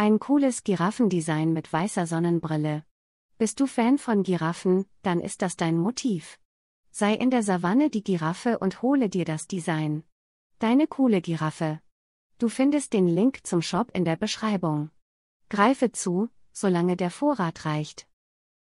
Ein cooles Giraffendesign mit weißer Sonnenbrille. Bist du Fan von Giraffen, dann ist das dein Motiv. Sei in der Savanne die Giraffe und hole dir das Design. Deine coole Giraffe. Du findest den Link zum Shop in der Beschreibung. Greife zu, solange der Vorrat reicht.